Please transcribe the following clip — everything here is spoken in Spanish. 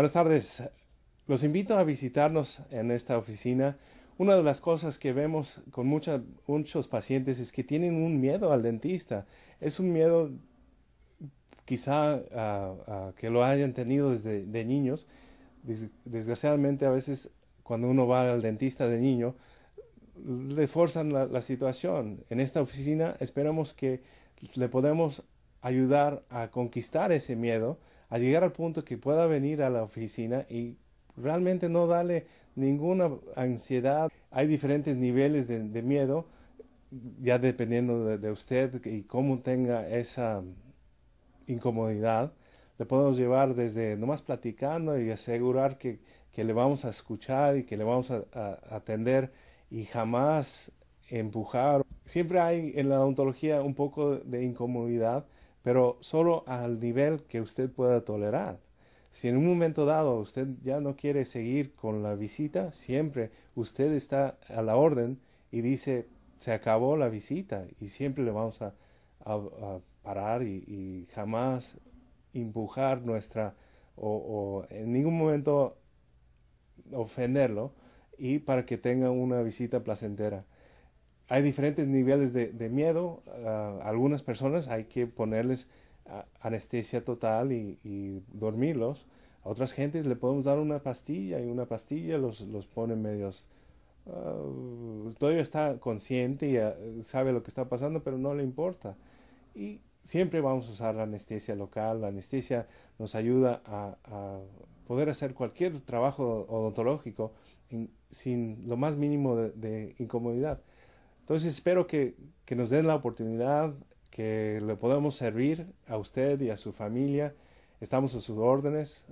Buenas tardes. Los invito a visitarnos en esta oficina. Una de las cosas que vemos con muchos pacientes es que tienen un miedo al dentista. Es un miedo quizá que lo hayan tenido desde de niños. Desgraciadamente a veces cuando uno va al dentista de niño, le forzan la, la situación. En esta oficina esperamos que le podemos ayudar a conquistar ese miedo, a llegar al punto que pueda venir a la oficina y realmente no darle ninguna ansiedad. Hay diferentes niveles de, miedo, ya dependiendo de, usted y cómo tenga esa incomodidad. Le podemos llevar desde nomás platicando y asegurar que, le vamos a escuchar y que le vamos a atender y jamás empujar. Siempre hay en la odontología un poco de incomodidad, pero solo al nivel que usted pueda tolerar. Si en un momento dado usted ya no quiere seguir con la visita, siempre usted está a la orden y dice, se acabó la visita y siempre le vamos a, parar y, jamás empujar nuestra o en ningún momento ofenderlo y para que tenga una visita placentera hay diferentes niveles de, miedo. algunas personas hay que ponerles anestesia total y, dormirlos. A otras gentes le podemos dar una pastilla y una pastilla los, los pone medios... Ah, todavía está consciente y ah, sabe lo que está pasando, pero no le importa. Y siempre vamos a usar la anestesia local. La anestesia nos ayuda a, poder hacer cualquier trabajo odontológico sin lo más mínimo de incomodidad. Entonces espero que, que nos den la oportunidad, que le podamos servir a usted y a su familia. Estamos a sus órdenes